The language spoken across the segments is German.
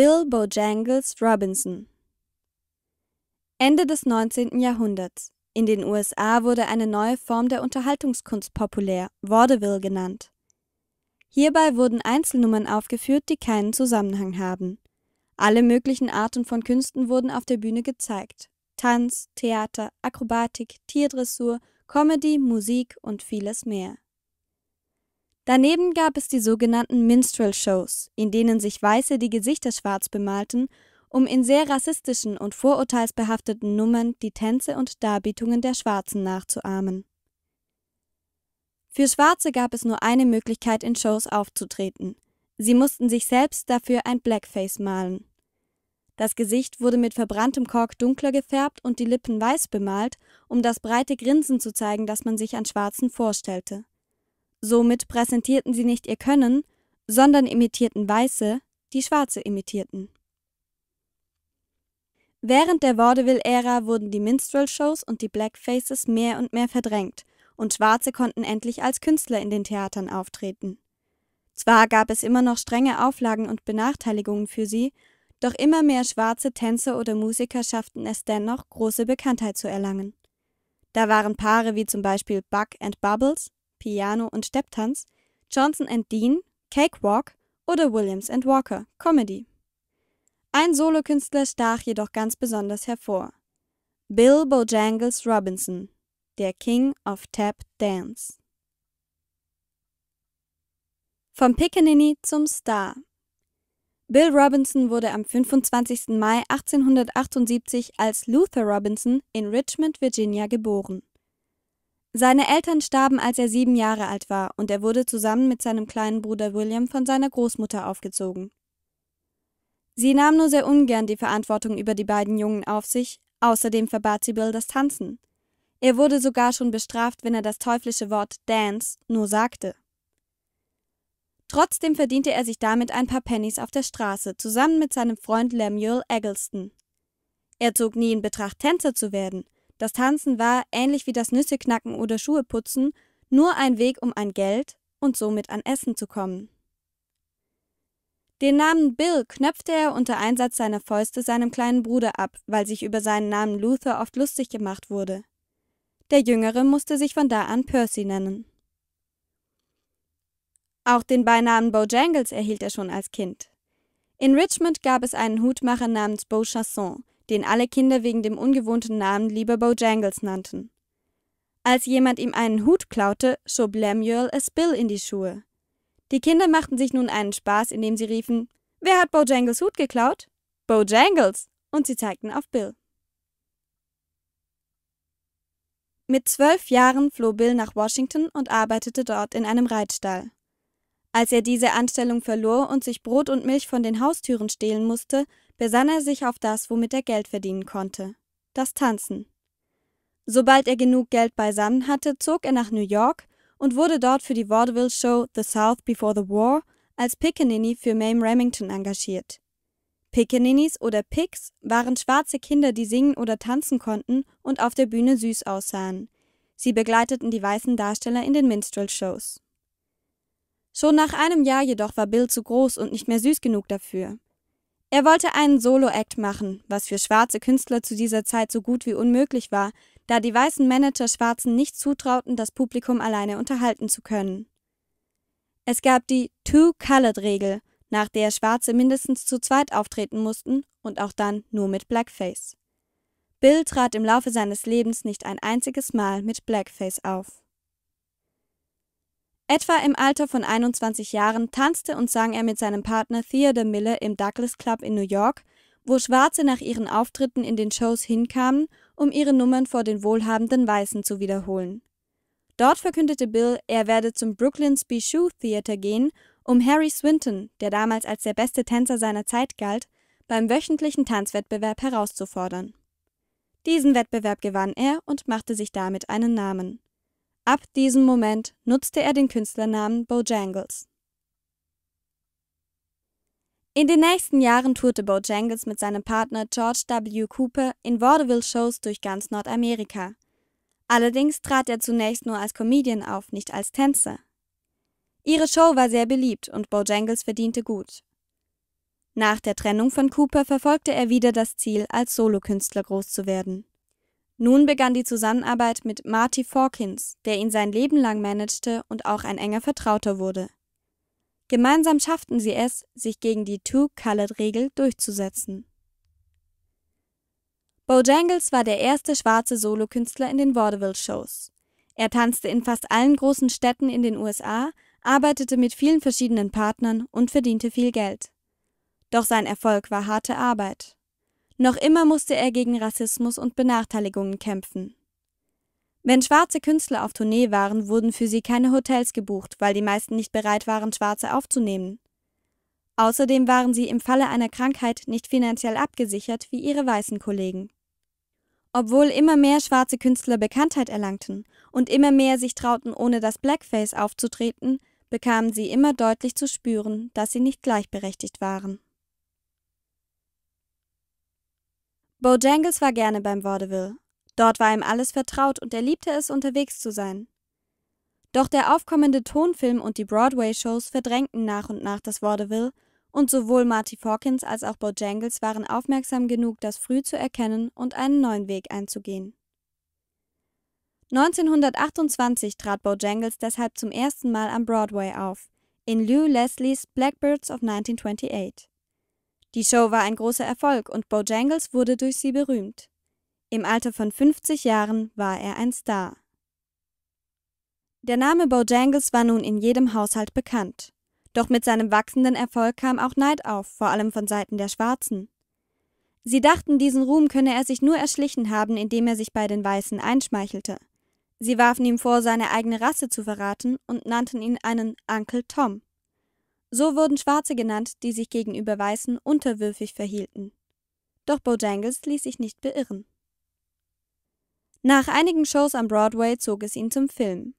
Bill Bojangles Robinson Ende des 19. Jahrhunderts. In den USA wurde eine neue Form der Unterhaltungskunst populär, Vaudeville genannt. Hierbei wurden Einzelnummern aufgeführt, die keinen Zusammenhang haben. Alle möglichen Arten von Künsten wurden auf der Bühne gezeigt. Tanz, Theater, Akrobatik, Tierdressur, Comedy, Musik und vieles mehr. Daneben gab es die sogenannten Minstrel-Shows, in denen sich Weiße die Gesichter schwarz bemalten, um in sehr rassistischen und vorurteilsbehafteten Nummern die Tänze und Darbietungen der Schwarzen nachzuahmen. Für Schwarze gab es nur eine Möglichkeit, in Shows aufzutreten. Sie mussten sich selbst dafür ein Blackface malen. Das Gesicht wurde mit verbranntem Kork dunkler gefärbt und die Lippen weiß bemalt, um das breite Grinsen zu zeigen, das man sich an Schwarzen vorstellte. Somit präsentierten sie nicht ihr Können, sondern imitierten Weiße, die Schwarze imitierten. Während der Vaudeville-Ära wurden die Minstrel-Shows und die Blackfaces mehr und mehr verdrängt und Schwarze konnten endlich als Künstler in den Theatern auftreten. Zwar gab es immer noch strenge Auflagen und Benachteiligungen für sie, doch immer mehr schwarze Tänzer oder Musiker schafften es dennoch, große Bekanntheit zu erlangen. Da waren Paare wie zum Beispiel Buck and Bubbles, Piano und Stepptanz, Johnson and Dean, Cakewalk oder Williams and Walker, Comedy. Ein Solokünstler stach jedoch ganz besonders hervor. Bill Bojangles Robinson, der King of Tap Dance. Vom Piccaninny zum Star. Bill Robinson wurde am 25. Mai 1878 als Luther Robinson in Richmond, Virginia geboren. Seine Eltern starben, als er sieben Jahre alt war, und er wurde zusammen mit seinem kleinen Bruder William von seiner Großmutter aufgezogen. Sie nahm nur sehr ungern die Verantwortung über die beiden Jungen auf sich, außerdem verbat sie Bill das Tanzen. Er wurde sogar schon bestraft, wenn er das teuflische Wort Dance nur sagte. Trotzdem verdiente er sich damit ein paar Pennies auf der Straße, zusammen mit seinem Freund Lemuel Eggleston. Er zog nie in Betracht, Tänzer zu werden – das Tanzen war, ähnlich wie das Nüsseknacken oder Schuheputzen, nur ein Weg, um an Geld und somit an Essen zu kommen. Den Namen Bill knöpfte er unter Einsatz seiner Fäuste seinem kleinen Bruder ab, weil sich über seinen Namen Luther oft lustig gemacht wurde. Der Jüngere musste sich von da an Percy nennen. Auch den Beinamen Bojangles erhielt er schon als Kind. In Richmond gab es einen Hutmacher namens Beauchasson, den alle Kinder wegen dem ungewohnten Namen lieber Bojangles nannten. Als jemand ihm einen Hut klaute, schob Lemuel es Bill in die Schuhe. Die Kinder machten sich nun einen Spaß, indem sie riefen: Wer hat Bojangles Hut geklaut? Bojangles! Und sie zeigten auf Bill. Mit zwölf Jahren floh Bill nach Washington und arbeitete dort in einem Reitstall. Als er diese Anstellung verlor und sich Brot und Milch von den Haustüren stehlen musste, besann er sich auf das, womit er Geld verdienen konnte, das Tanzen. Sobald er genug Geld beisammen hatte, zog er nach New York und wurde dort für die Vaudeville-Show The South Before the War als Piccaninny für Mame Remington engagiert. Piccaninnies oder Picks waren schwarze Kinder, die singen oder tanzen konnten und auf der Bühne süß aussahen. Sie begleiteten die weißen Darsteller in den Minstrel-Shows. Schon nach einem Jahr jedoch war Bill zu groß und nicht mehr süß genug dafür. Er wollte einen Solo-Act machen, was für schwarze Künstler zu dieser Zeit so gut wie unmöglich war, da die weißen Manager Schwarzen nicht zutrauten, das Publikum alleine unterhalten zu können. Es gab die Two-Colored-Regel, nach der Schwarze mindestens zu zweit auftreten mussten und auch dann nur mit Blackface. Bill trat im Laufe seines Lebens nicht ein einziges Mal mit Blackface auf. Etwa im Alter von 21 Jahren tanzte und sang er mit seinem Partner Theodore Miller im Douglas Club in New York, wo Schwarze nach ihren Auftritten in den Shows hinkamen, um ihre Nummern vor den wohlhabenden Weißen zu wiederholen. Dort verkündete Bill, er werde zum Brooklyn's Bijou Theater gehen, um Harry Swinton, der damals als der beste Tänzer seiner Zeit galt, beim wöchentlichen Tanzwettbewerb herauszufordern. Diesen Wettbewerb gewann er und machte sich damit einen Namen. Ab diesem Moment nutzte er den Künstlernamen Bojangles. In den nächsten Jahren tourte Bojangles mit seinem Partner George W. Cooper in Vaudeville-Shows durch ganz Nordamerika. Allerdings trat er zunächst nur als Comedian auf, nicht als Tänzer. Ihre Show war sehr beliebt und Bojangles verdiente gut. Nach der Trennung von Cooper verfolgte er wieder das Ziel, als Solokünstler groß zu werden. Nun begann die Zusammenarbeit mit Marty Fawkins, der ihn sein Leben lang managte und auch ein enger Vertrauter wurde. Gemeinsam schafften sie es, sich gegen die Two-Colored-Regel durchzusetzen. Bojangles war der erste schwarze Solokünstler in den Vaudeville-Shows. Er tanzte in fast allen großen Städten in den USA, arbeitete mit vielen verschiedenen Partnern und verdiente viel Geld. Doch sein Erfolg war harte Arbeit. Noch immer musste er gegen Rassismus und Benachteiligungen kämpfen. Wenn schwarze Künstler auf Tournee waren, wurden für sie keine Hotels gebucht, weil die meisten nicht bereit waren, Schwarze aufzunehmen. Außerdem waren sie im Falle einer Krankheit nicht finanziell abgesichert wie ihre weißen Kollegen. Obwohl immer mehr schwarze Künstler Bekanntheit erlangten und immer mehr sich trauten, ohne das Blackface aufzutreten, bekamen sie immer deutlich zu spüren, dass sie nicht gleichberechtigt waren. Bojangles war gerne beim Vaudeville. Dort war ihm alles vertraut und er liebte es, unterwegs zu sein. Doch der aufkommende Tonfilm und die Broadway-Shows verdrängten nach und nach das Vaudeville und sowohl Marty Hawkins als auch Bojangles waren aufmerksam genug, das früh zu erkennen und einen neuen Weg einzugehen. 1928 trat Bojangles deshalb zum ersten Mal am Broadway auf, in Lew Leslies Blackbirds of 1928. Die Show war ein großer Erfolg und Bojangles wurde durch sie berühmt. Im Alter von 50 Jahren war er ein Star. Der Name Bojangles war nun in jedem Haushalt bekannt. Doch mit seinem wachsenden Erfolg kam auch Neid auf, vor allem von Seiten der Schwarzen. Sie dachten, diesen Ruhm könne er sich nur erschlichen haben, indem er sich bei den Weißen einschmeichelte. Sie warfen ihm vor, seine eigene Rasse zu verraten und nannten ihn einen Uncle Tom. So wurden Schwarze genannt, die sich gegenüber Weißen unterwürfig verhielten. Doch Bojangles ließ sich nicht beirren. Nach einigen Shows am Broadway zog es ihn zum Film.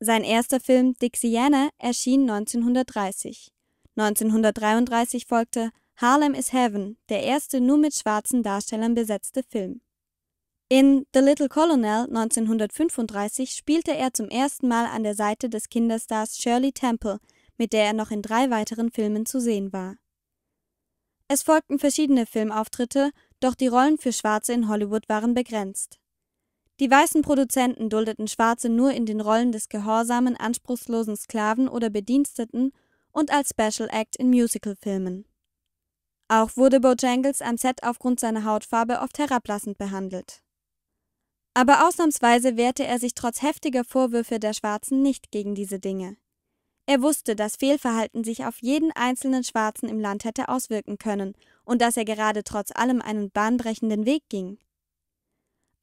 Sein erster Film Dixiana erschien 1930. 1933 folgte Harlem is Heaven, der erste nur mit schwarzen Darstellern besetzte Film. In The Little Colonel 1935 spielte er zum ersten Mal an der Seite des Kinderstars Shirley Temple, mit der er noch in drei weiteren Filmen zu sehen war. Es folgten verschiedene Filmauftritte, doch die Rollen für Schwarze in Hollywood waren begrenzt. Die weißen Produzenten duldeten Schwarze nur in den Rollen des gehorsamen, anspruchslosen Sklaven oder Bediensteten und als Special Act in Musicalfilmen. Auch wurde Bojangles am Set aufgrund seiner Hautfarbe oft herablassend behandelt. Aber ausnahmsweise wehrte er sich trotz heftiger Vorwürfe der Schwarzen nicht gegen diese Dinge. Er wusste, dass Fehlverhalten sich auf jeden einzelnen Schwarzen im Land hätte auswirken können und dass er gerade trotz allem einen bahnbrechenden Weg ging.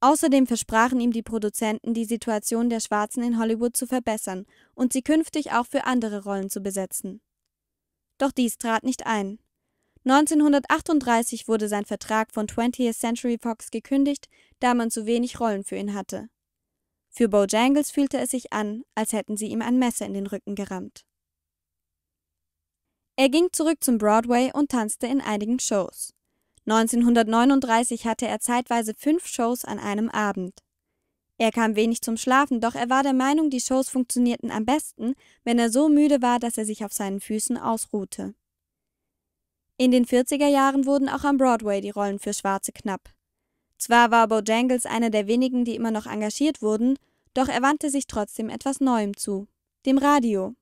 Außerdem versprachen ihm die Produzenten, die Situation der Schwarzen in Hollywood zu verbessern und sie künftig auch für andere Rollen zu besetzen. Doch dies trat nicht ein. 1938 wurde sein Vertrag von 20th Century Fox gekündigt, da man zu wenig Rollen für ihn hatte. Für Bojangles fühlte es sich an, als hätten sie ihm ein Messer in den Rücken gerammt. Er ging zurück zum Broadway und tanzte in einigen Shows. 1939 hatte er zeitweise fünf Shows an einem Abend. Er kam wenig zum Schlafen, doch er war der Meinung, die Shows funktionierten am besten, wenn er so müde war, dass er sich auf seinen Füßen ausruhte. In den 40er Jahren wurden auch am Broadway die Rollen für Schwarze knapp. Zwar war Bojangles einer der wenigen, die immer noch engagiert wurden, doch er wandte sich trotzdem etwas Neuem zu, dem Radio.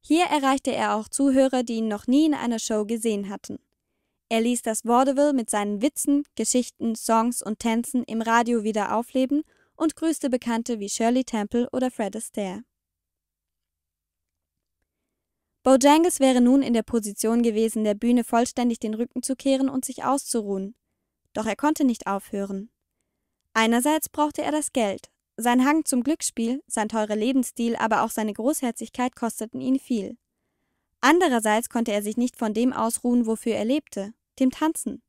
Hier erreichte er auch Zuhörer, die ihn noch nie in einer Show gesehen hatten. Er ließ das Vaudeville mit seinen Witzen, Geschichten, Songs und Tänzen im Radio wieder aufleben und grüßte Bekannte wie Shirley Temple oder Fred Astaire. Bojangles wäre nun in der Position gewesen, der Bühne vollständig den Rücken zu kehren und sich auszuruhen doch er konnte nicht aufhören. Einerseits brauchte er das Geld, sein Hang zum Glücksspiel, sein teurer Lebensstil, aber auch seine Großherzigkeit kosteten ihn viel. Andererseits konnte er sich nicht von dem ausruhen, wofür er lebte, dem Tanzen.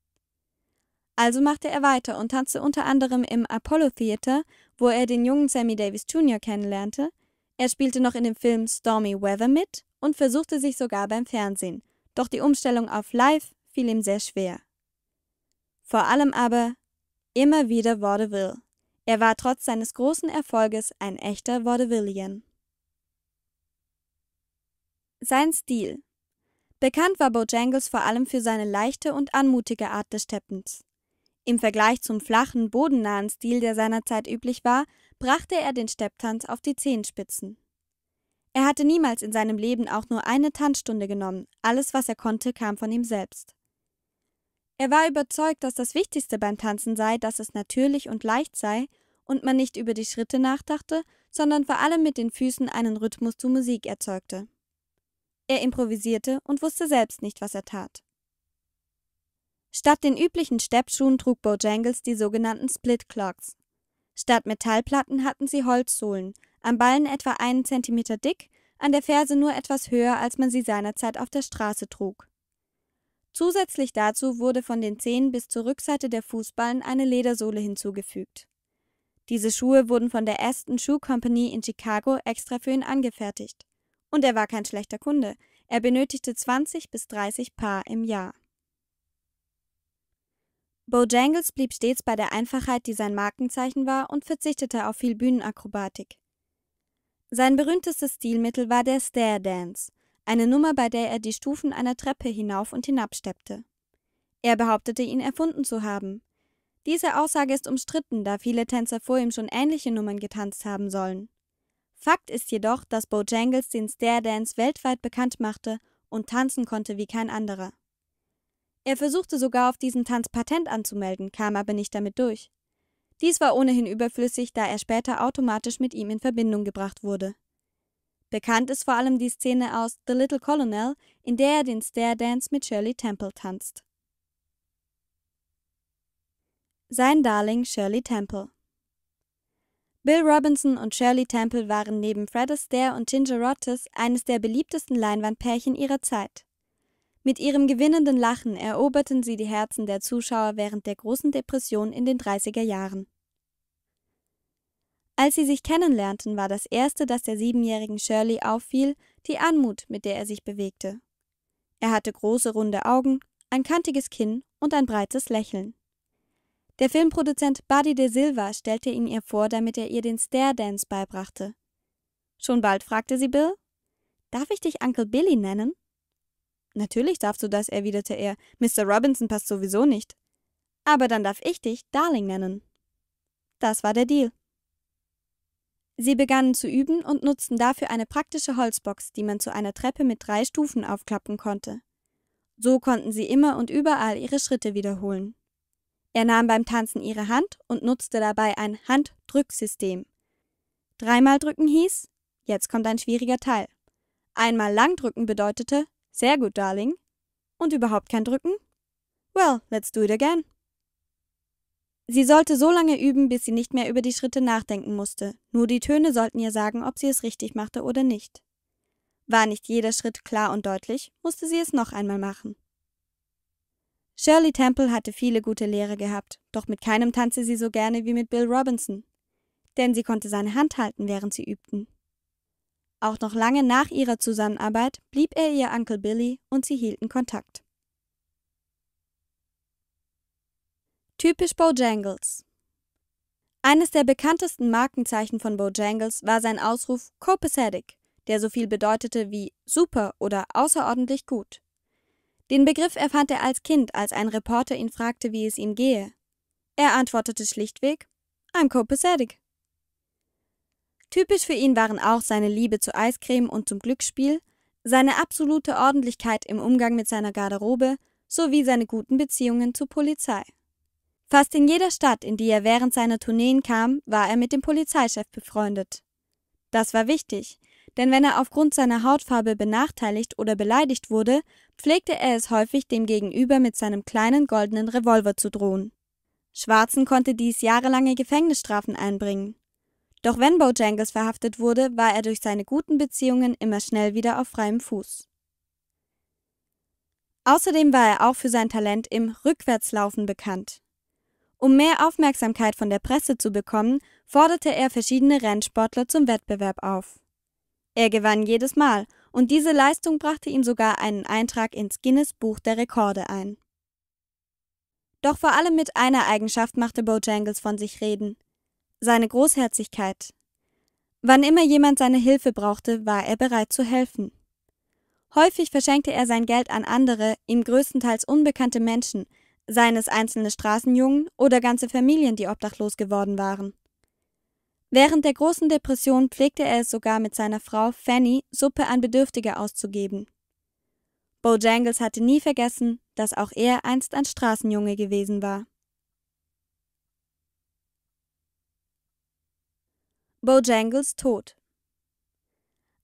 Also machte er weiter und tanzte unter anderem im Apollo Theater, wo er den jungen Sammy Davis Jr. kennenlernte. Er spielte noch in dem Film Stormy Weather mit und versuchte sich sogar beim Fernsehen. Doch die Umstellung auf Live fiel ihm sehr schwer vor allem aber immer wieder Vaudeville. Er war trotz seines großen Erfolges ein echter Vaudevillian. Sein Stil Bekannt war Bojangles vor allem für seine leichte und anmutige Art des Steppens. Im Vergleich zum flachen, bodennahen Stil, der seinerzeit üblich war, brachte er den Stepptanz auf die Zehenspitzen. Er hatte niemals in seinem Leben auch nur eine Tanzstunde genommen, alles was er konnte, kam von ihm selbst. Er war überzeugt, dass das Wichtigste beim Tanzen sei, dass es natürlich und leicht sei und man nicht über die Schritte nachdachte, sondern vor allem mit den Füßen einen Rhythmus zu Musik erzeugte. Er improvisierte und wusste selbst nicht, was er tat. Statt den üblichen Steppschuhen trug Bojangles die sogenannten Split Clogs. Statt Metallplatten hatten sie Holzsohlen, am Ballen etwa einen Zentimeter dick, an der Ferse nur etwas höher, als man sie seinerzeit auf der Straße trug. Zusätzlich dazu wurde von den Zehen bis zur Rückseite der Fußballen eine Ledersohle hinzugefügt. Diese Schuhe wurden von der Aston Shoe Company in Chicago extra für ihn angefertigt. Und er war kein schlechter Kunde. Er benötigte 20 bis 30 Paar im Jahr. Bojangles blieb stets bei der Einfachheit, die sein Markenzeichen war, und verzichtete auf viel Bühnenakrobatik. Sein berühmtestes Stilmittel war der Stair Dance, eine Nummer, bei der er die Stufen einer Treppe hinauf und hinabsteppte. Er behauptete, ihn erfunden zu haben. Diese Aussage ist umstritten, da viele Tänzer vor ihm schon ähnliche Nummern getanzt haben sollen. Fakt ist jedoch, dass Bojangles den Stair Dance weltweit bekannt machte und tanzen konnte wie kein anderer. Er versuchte sogar auf diesen Tanz Patent anzumelden, kam aber nicht damit durch. Dies war ohnehin überflüssig, da er später automatisch mit ihm in Verbindung gebracht wurde. Bekannt ist vor allem die Szene aus The Little Colonel, in der er den Stair Dance mit Shirley Temple tanzt. Sein Darling Shirley Temple Bill Robinson und Shirley Temple waren neben Fred Astaire und Ginger Rogers eines der beliebtesten Leinwandpärchen ihrer Zeit. Mit ihrem gewinnenden Lachen eroberten sie die Herzen der Zuschauer während der großen Depression in den 30er Jahren. Als sie sich kennenlernten, war das Erste, das der siebenjährigen Shirley auffiel, die Anmut, mit der er sich bewegte. Er hatte große runde Augen, ein kantiges Kinn und ein breites Lächeln. Der Filmproduzent Buddy De Silva stellte ihn ihr vor, damit er ihr den Stare Dance beibrachte. Schon bald fragte sie Bill: Darf ich dich Uncle Billy nennen? Natürlich darfst du das, erwiderte er. Mr. Robinson passt sowieso nicht. Aber dann darf ich dich Darling nennen. Das war der Deal. Sie begannen zu üben und nutzten dafür eine praktische Holzbox, die man zu einer Treppe mit drei Stufen aufklappen konnte. So konnten sie immer und überall ihre Schritte wiederholen. Er nahm beim Tanzen ihre Hand und nutzte dabei ein Handdrücksystem. Dreimal drücken hieß, jetzt kommt ein schwieriger Teil. Einmal lang drücken bedeutete, sehr gut, Darling. Und überhaupt kein Drücken? Well, let's do it again. Sie sollte so lange üben, bis sie nicht mehr über die Schritte nachdenken musste, nur die Töne sollten ihr sagen, ob sie es richtig machte oder nicht. War nicht jeder Schritt klar und deutlich, musste sie es noch einmal machen. Shirley Temple hatte viele gute Lehre gehabt, doch mit keinem tanze sie so gerne wie mit Bill Robinson, denn sie konnte seine Hand halten, während sie übten. Auch noch lange nach ihrer Zusammenarbeit blieb er ihr Onkel Billy und sie hielten Kontakt. Typisch Bojangles. Eines der bekanntesten Markenzeichen von Bojangles war sein Ausruf Copacetic, der so viel bedeutete wie super oder außerordentlich gut. Den Begriff erfand er als Kind, als ein Reporter ihn fragte, wie es ihm gehe. Er antwortete schlichtweg I'm copacetic. Typisch für ihn waren auch seine Liebe zu Eiscreme und zum Glücksspiel, seine absolute Ordentlichkeit im Umgang mit seiner Garderobe sowie seine guten Beziehungen zur Polizei. Fast in jeder Stadt, in die er während seiner Tourneen kam, war er mit dem Polizeichef befreundet. Das war wichtig, denn wenn er aufgrund seiner Hautfarbe benachteiligt oder beleidigt wurde, pflegte er es häufig, dem Gegenüber mit seinem kleinen goldenen Revolver zu drohen. Schwarzen konnte dies jahrelange Gefängnisstrafen einbringen. Doch wenn Bojangles verhaftet wurde, war er durch seine guten Beziehungen immer schnell wieder auf freiem Fuß. Außerdem war er auch für sein Talent im Rückwärtslaufen bekannt. Um mehr Aufmerksamkeit von der Presse zu bekommen, forderte er verschiedene Rennsportler zum Wettbewerb auf. Er gewann jedes Mal und diese Leistung brachte ihm sogar einen Eintrag ins Guinness Buch der Rekorde ein. Doch vor allem mit einer Eigenschaft machte Bojangles von sich reden: seine Großherzigkeit. Wann immer jemand seine Hilfe brauchte, war er bereit zu helfen. Häufig verschenkte er sein Geld an andere, ihm größtenteils unbekannte Menschen, seien es einzelne Straßenjungen oder ganze Familien, die obdachlos geworden waren. Während der großen Depression pflegte er es sogar mit seiner Frau Fanny, Suppe an Bedürftige auszugeben. Bojangles hatte nie vergessen, dass auch er einst ein Straßenjunge gewesen war. Bojangles Tod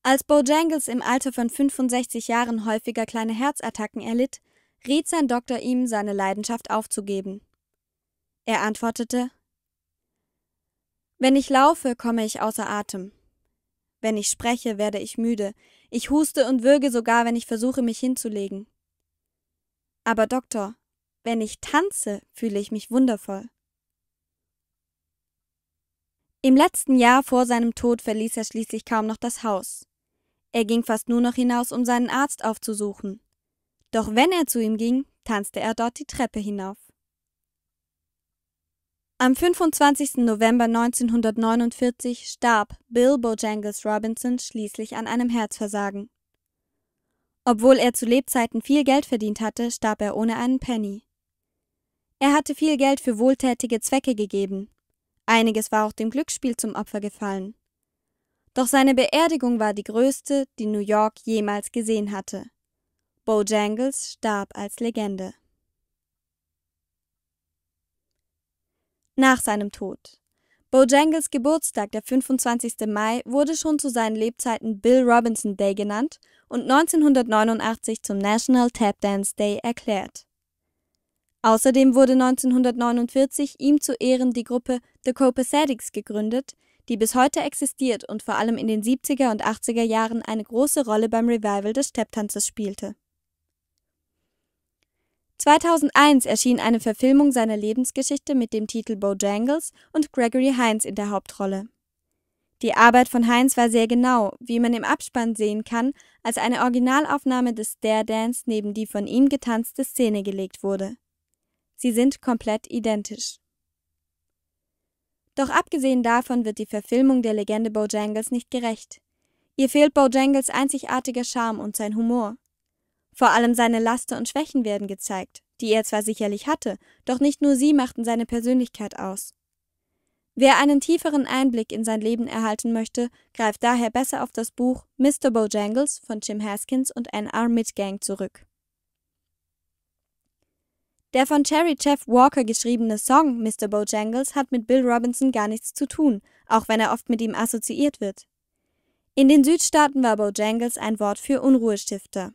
Als Bojangles im Alter von 65 Jahren häufiger kleine Herzattacken erlitt, riet sein Doktor ihm, seine Leidenschaft aufzugeben. Er antwortete Wenn ich laufe, komme ich außer Atem. Wenn ich spreche, werde ich müde. Ich huste und würge sogar, wenn ich versuche, mich hinzulegen. Aber Doktor, wenn ich tanze, fühle ich mich wundervoll. Im letzten Jahr vor seinem Tod verließ er schließlich kaum noch das Haus. Er ging fast nur noch hinaus, um seinen Arzt aufzusuchen. Doch wenn er zu ihm ging, tanzte er dort die Treppe hinauf. Am 25. November 1949 starb Bill Bojangles Robinson schließlich an einem Herzversagen. Obwohl er zu Lebzeiten viel Geld verdient hatte, starb er ohne einen Penny. Er hatte viel Geld für wohltätige Zwecke gegeben. Einiges war auch dem Glücksspiel zum Opfer gefallen. Doch seine Beerdigung war die größte, die New York jemals gesehen hatte. Bojangles starb als Legende. Nach seinem Tod. Bojangles Geburtstag, der 25. Mai, wurde schon zu seinen Lebzeiten Bill Robinson Day genannt und 1989 zum National Tap Dance Day erklärt. Außerdem wurde 1949 ihm zu Ehren die Gruppe The Copacetics gegründet, die bis heute existiert und vor allem in den 70er und 80er Jahren eine große Rolle beim Revival des Stepptanzes spielte 2001 erschien eine Verfilmung seiner Lebensgeschichte mit dem Titel Bojangles und Gregory Hines in der Hauptrolle. Die Arbeit von Hines war sehr genau, wie man im Abspann sehen kann, als eine Originalaufnahme des Stare Dance neben die von ihm getanzte Szene gelegt wurde. Sie sind komplett identisch. Doch abgesehen davon wird die Verfilmung der Legende Bojangles nicht gerecht. Ihr fehlt Bojangles einzigartiger Charme und sein Humor. Vor allem seine Laster und Schwächen werden gezeigt, die er zwar sicherlich hatte, doch nicht nur sie machten seine Persönlichkeit aus. Wer einen tieferen Einblick in sein Leben erhalten möchte, greift daher besser auf das Buch Mr. Bojangles von Jim Haskins und NR Mid Gang zurück. Der von Cherry Jeff Walker geschriebene Song Mr. Bojangles hat mit Bill Robinson gar nichts zu tun, auch wenn er oft mit ihm assoziiert wird. In den Südstaaten war Bojangles ein Wort für Unruhestifter.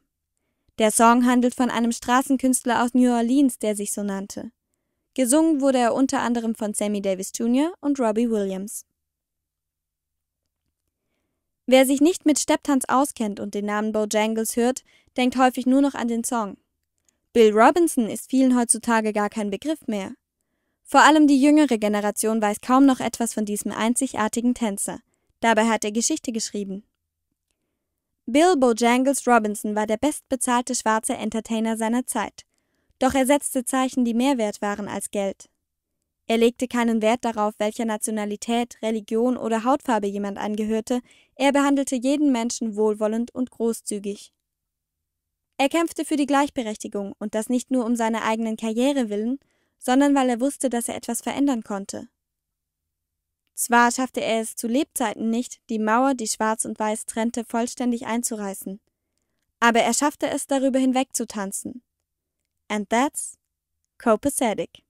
Der Song handelt von einem Straßenkünstler aus New Orleans, der sich so nannte. Gesungen wurde er unter anderem von Sammy Davis Jr. und Robbie Williams. Wer sich nicht mit Stepptanz auskennt und den Namen Bojangles hört, denkt häufig nur noch an den Song. Bill Robinson ist vielen heutzutage gar kein Begriff mehr. Vor allem die jüngere Generation weiß kaum noch etwas von diesem einzigartigen Tänzer. Dabei hat er Geschichte geschrieben. Bill Bojangles Robinson war der bestbezahlte schwarze Entertainer seiner Zeit. Doch er setzte Zeichen, die mehr wert waren als Geld. Er legte keinen Wert darauf, welcher Nationalität, Religion oder Hautfarbe jemand angehörte, er behandelte jeden Menschen wohlwollend und großzügig. Er kämpfte für die Gleichberechtigung und das nicht nur um seiner eigenen Karriere willen, sondern weil er wusste, dass er etwas verändern konnte. Zwar schaffte er es zu Lebzeiten nicht, die Mauer, die Schwarz und Weiß trennte, vollständig einzureißen, aber er schaffte es darüber hinwegzutanzen. And that's copacetic.